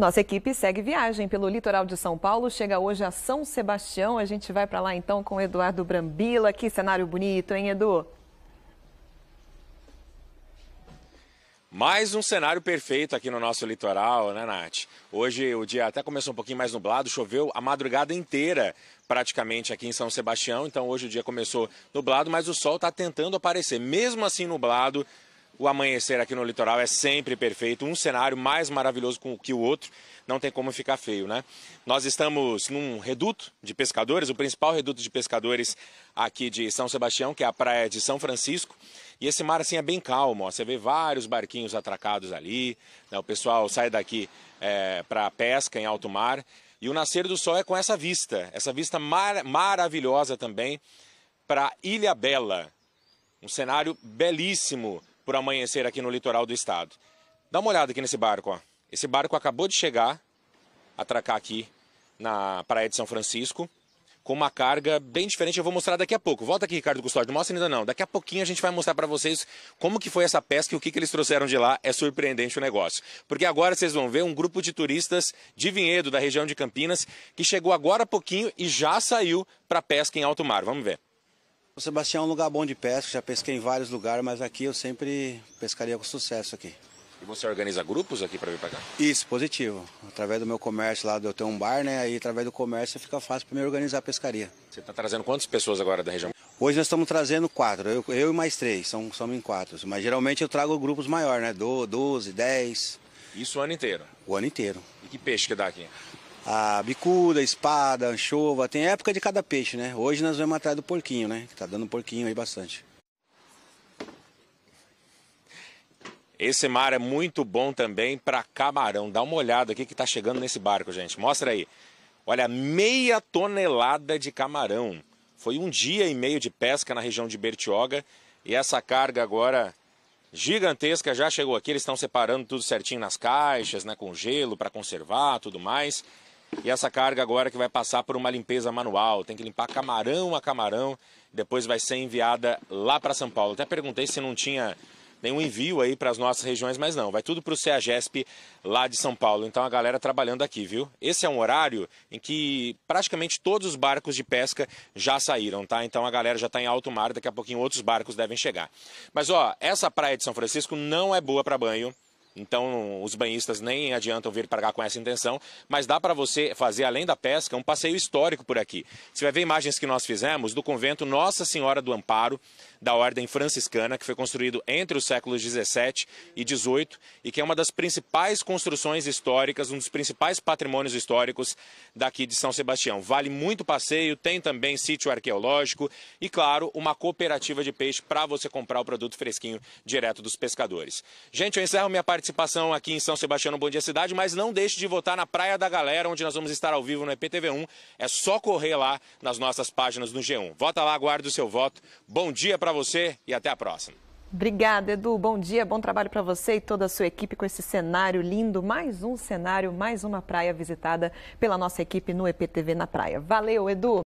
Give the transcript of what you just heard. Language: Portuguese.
Nossa equipe segue viagem pelo litoral de São Paulo, chega hoje a São Sebastião. A gente vai para lá então com Eduardo Brambila. Que cenário bonito, hein, Edu? Mais um cenário perfeito aqui no nosso litoral, né, Nath? Hoje o dia até começou um pouquinho mais nublado, choveu a madrugada inteira praticamente aqui em São Sebastião, então hoje o dia começou nublado, mas o sol está tentando aparecer. Mesmo assim nublado, o amanhecer aqui no litoral é sempre perfeito, um cenário mais maravilhoso que o outro, não tem como ficar feio, né? Nós estamos num reduto de pescadores, o principal reduto de pescadores aqui de São Sebastião, que é a praia de São Francisco. E esse mar assim é bem calmo, ó. você vê vários barquinhos atracados ali, né? o pessoal sai daqui é, para pesca em alto mar. E o nascer do sol é com essa vista, essa vista mar maravilhosa também para Ilha Bela. Um cenário belíssimo por amanhecer aqui no litoral do estado. Dá uma olhada aqui nesse barco. Ó. Esse barco acabou de chegar, atracar aqui na Praia de São Francisco, com uma carga bem diferente. Eu vou mostrar daqui a pouco. Volta aqui, Ricardo Custódio. mostra ainda não. Daqui a pouquinho a gente vai mostrar para vocês como que foi essa pesca e o que, que eles trouxeram de lá. É surpreendente o negócio. Porque agora vocês vão ver um grupo de turistas de Vinhedo, da região de Campinas, que chegou agora há pouquinho e já saiu para pesca em alto mar. Vamos ver. Sebastião é um lugar bom de pesca, já pesquei em vários lugares, mas aqui eu sempre pescaria com sucesso aqui. E você organiza grupos aqui para vir pagar? Isso, positivo. Através do meu comércio lá, eu tenho um bar, né? Aí através do comércio fica fácil para mim organizar a pescaria. Você está trazendo quantas pessoas agora da região? Hoje nós estamos trazendo quatro, eu, eu e mais três, são, somos em quatro. Mas geralmente eu trago grupos maiores, né? Do, 12, 10. Isso o ano inteiro? O ano inteiro. E que peixe que dá aqui? a bicuda, a espada, a anchova, tem época de cada peixe, né? Hoje nós vamos atrás do porquinho, né? Que tá dando porquinho aí bastante. Esse mar é muito bom também para camarão. Dá uma olhada aqui que tá chegando nesse barco, gente. Mostra aí. Olha, meia tonelada de camarão. Foi um dia e meio de pesca na região de Bertioga e essa carga agora gigantesca já chegou aqui. Eles estão separando tudo certinho nas caixas, né, com gelo para conservar, tudo mais. E essa carga agora que vai passar por uma limpeza manual, tem que limpar camarão a camarão, depois vai ser enviada lá para São Paulo. Até perguntei se não tinha nenhum envio aí para as nossas regiões, mas não, vai tudo para o CEAGESP lá de São Paulo. Então a galera trabalhando aqui, viu? Esse é um horário em que praticamente todos os barcos de pesca já saíram, tá? Então a galera já está em alto mar, daqui a pouquinho outros barcos devem chegar. Mas ó, essa praia de São Francisco não é boa para banho. Então, os banhistas nem adiantam vir para cá com essa intenção, mas dá para você fazer, além da pesca, um passeio histórico por aqui. Você vai ver imagens que nós fizemos do convento Nossa Senhora do Amparo, da ordem franciscana, que foi construído entre os séculos 17 e 18 e que é uma das principais construções históricas, um dos principais patrimônios históricos daqui de São Sebastião. Vale muito passeio, tem também sítio arqueológico e, claro, uma cooperativa de peixe para você comprar o produto fresquinho direto dos pescadores. Gente, eu encerro minha participação aqui em São Sebastião no Bom Dia Cidade, mas não deixe de votar na Praia da Galera, onde nós vamos estar ao vivo no EPTV1. É só correr lá nas nossas páginas do G1. Vota lá, guarde o seu voto. Bom dia para para você e até a próxima. Obrigada, Edu. Bom dia, bom trabalho para você e toda a sua equipe com esse cenário lindo. Mais um cenário, mais uma praia visitada pela nossa equipe no EPTV na Praia. Valeu, Edu!